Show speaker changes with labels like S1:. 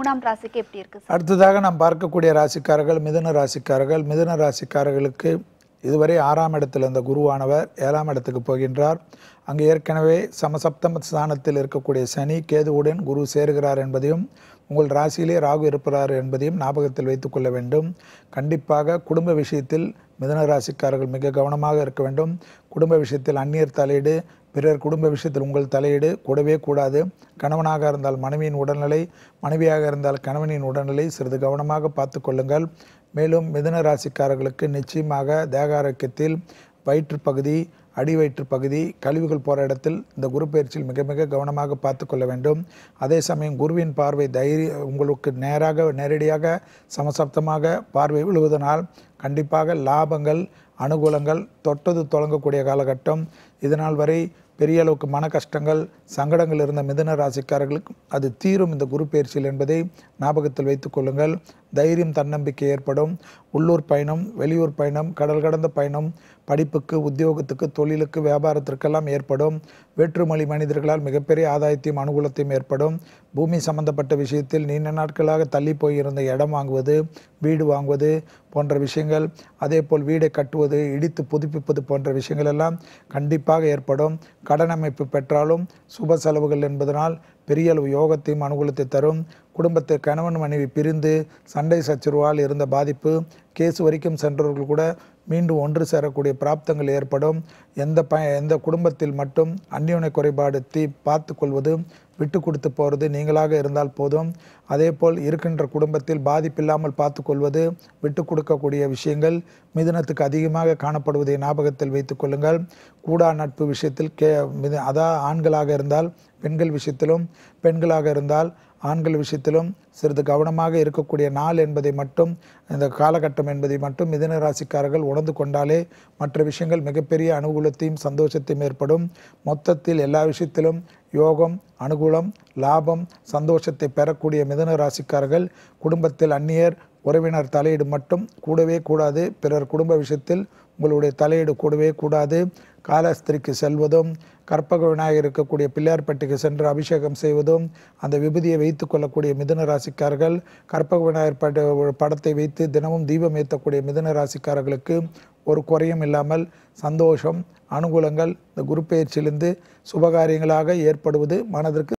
S1: மூணாம் ராசிக்கு எப்படி இருக்கு அடுத்ததாக நாம் பார்க்கக்கூடிய ராசிக்காரர்கள் மிதன ராசிக்காரர்கள் மிதன ராசிக்காரர்களுக்கு இதுவரை ஆறாம் இடத்தில் இருந்த குருவானவர் ஏழாம் இடத்துக்கு போகின்றார் அங்கு ஏற்கனவே சமசப்தம ஸ்தானத்தில் இருக்கக்கூடிய சனி கேதுவுடன் குரு சேருகிறார் என்பதையும் உங்கள் ராசியிலே ராகு இருப்பார் என்பதையும் ஞாபகத்தில் வைத்துக்கொள்ள வேண்டும் கண்டிப்பாக குடும்ப விஷயத்தில் மிதன ராசிக்காரர்கள் மிக கவனமாக இருக்க வேண்டும் குடும்ப விஷயத்தில் அந்நியர் தலையீடு பிறர் குடும்ப விஷயத்தில் உங்கள் தலையீடு கூடவே கூடாது கணவனாக இருந்தால் மனைவியின் உடல்நிலை மனைவியாக இருந்தால் கணவனின் உடல்நிலை சிறிது கவனமாக பார்த்து கொள்ளுங்கள் மேலும் மிதன ராசிக்காரர்களுக்கு நிச்சயமாக தேகாரோக்கியத்தில் வயிற்றுப்பகுதி வயிற்று பகுதி கழிவுகள் போகிற இடத்தில் இந்த குரு பயிற்சியில் மிக மிக கவனமாக பார்த்து கொள்ள வேண்டும் அதே சமயம் குருவின் பார்வை தைரிய உங்களுக்கு நேராக நேரடியாக சமசப்தமாக பார்வை விழுவதனால் கண்டிப்பாக லாபங்கள் அனுகூலங்கள் தொட்டது தொடங்கக்கூடிய காலகட்டம் இதனால் வரை பெரிய அளவுக்கு மன கஷ்டங்கள் சங்கடங்கள் இருந்த மிதன ராசிக்காரர்களுக்கு அது தீரும் இந்த குரு பயிற்சியில் என்பதை ஞாபகத்தில் வைத்துக்கொள்ளுங்கள் தைரியம் தன்னம்பிக்கை ஏற்படும் உள்ளூர் பயணம் வெளியூர் பயணம் கடல் கடந்த பயணம் படிப்புக்கு உத்தியோகத்துக்கு தொழிலுக்கு வியாபாரத்திற்கெல்லாம் ஏற்படும் வேற்றுமொழி மனிதர்களால் மிகப்பெரிய ஆதாயத்தையும் அனுகூலத்தையும் ஏற்படும் பூமி சம்பந்தப்பட்ட விஷயத்தில் நீண்ட நாட்களாக தள்ளி போயிருந்த இடம் வாங்குவது வீடு வாங்குவது போன்ற விஷயங்கள் அதே போல் வீடை கட்டுவது இடித்து புதுப்பிப்பது போன்ற விஷயங்கள் எல்லாம் கண்டிப்பாக ஏற்படும் கடன் அமைப்பு பெற்றாலும் சுப செலவுகள் என்பதனால் பெரிய அளவு யோகத்தையும் அனுகூலத்தை தரும் குடும்பத்தை கணவன் மனைவி பிரிந்து சண்டை சச்சுருவால் இருந்த பாதிப்பு கேஸ் வரைக்கும் சென்றவர்கள் கூட மீண்டும் ஒன்று சேரக்கூடிய பிராப்தங்கள் ஏற்படும் எந்த ப எந்த குடும்பத்தில் மட்டும் அந்நியுனை குறைபாடு தீ பார்த்து கொள்வது விட்டு கொடுத்து போகிறது நீங்களாக இருந்தால் போதும் அதே போல் இருக்கின்ற குடும்பத்தில் பாதிப்பில்லாமல் பார்த்து கொள்வது விட்டு கொடுக்கக்கூடிய விஷயங்கள் மிதுனத்துக்கு அதிகமாக காணப்படுவதை ஞாபகத்தில் வைத்துக் கொள்ளுங்கள் கூடா நட்பு விஷயத்தில் கே மிது அதான் ஆண்களாக இருந்தால் பெண்கள் விஷயத்திலும் பெண்களாக இருந்தால் ஆண்கள் விஷயத்திலும் சிறிது கவனமாக இருக்கக்கூடிய நாள் என்பதை மட்டும் இந்த காலகட்டம் என்பதை மட்டும் மிதன ராசிக்காரர்கள் உணர்ந்து கொண்டாலே மற்ற விஷயங்கள் மிகப்பெரிய அனுகூலத்தையும் சந்தோஷத்தையும் ஏற்படும் மொத்தத்தில் எல்லா விஷயத்திலும் யோகம் அனுகூலம் லாபம் சந்தோஷத்தை பெறக்கூடிய மிதன ராசிக்காரர்கள் குடும்பத்தில் அந்நியர் உறவினர் தலையீடு மட்டும் கூடவே கூடாது பிறர் குடும்ப விஷயத்தில் உங்களுடைய தலையீடு கூடவே கூடாது காலாஸ்திரிக்கு செல்வதும் கற்பக விநாயகர் இருக்கக்கூடிய பிள்ளையார்பட்டிக்கு சென்று அபிஷேகம் செய்வதும் அந்த விபதியை வைத்து கொள்ளக்கூடிய மிதுன ராசிக்காரர்கள் கற்பக விநாயகர் படத்தை வைத்து தினமும் தீபம் ஏற்றக்கூடிய மிதுன ராசிக்காரர்களுக்கு ஒரு குறையும் இல்லாமல் சந்தோஷம் அனுகூலங்கள் இந்த குரு பயிற்சியிலிருந்து சுபகாரியங்களாக ஏற்படுவது மனதிற்கு